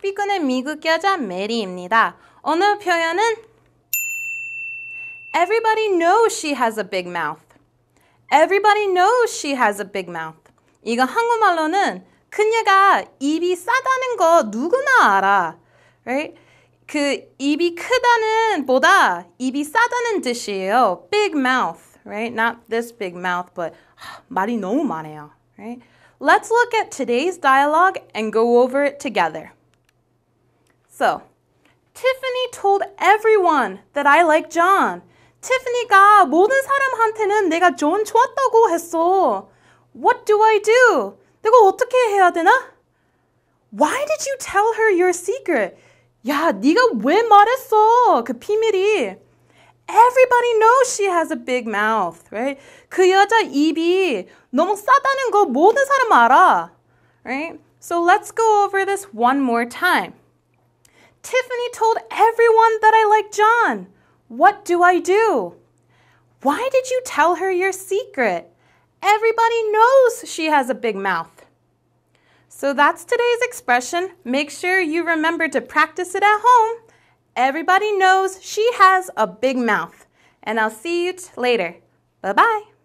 스피커는 미국 여자 메리입니다. 오늘 표현은 Everybody knows she has a big mouth. Everybody knows she has a big mouth. 이거 한국말로는 그녀가 입이 싸다는 거 누구나 알아. Right? 그 입이 크다는 보다 입이 싸다는 뜻이에요. Big mouth, right? Not this big mouth, but 말이 너무 많아요. Right? Let's look at today's dialogue and go over it together. So, Tiffany told everyone that I like John. Tiffany가 모든 사람한테는 내가 존 좋았다고 했어. What do I do? 내가 어떻게 해야 되나? Why did you tell her your secret? 야, 네가 왜 말했어? 그 비밀이. Everybody knows she has a big mouth, right? 그 여자 입이 너무 싸다는 거 모든 사람 알아. Right? So let's go over this one more time. Tiffany told everyone that I like John. What do I do? Why did you tell her your secret? Everybody knows she has a big mouth. So that's today's expression. Make sure you remember to practice it at home. Everybody knows she has a big mouth. And I'll see you later. Bye bye.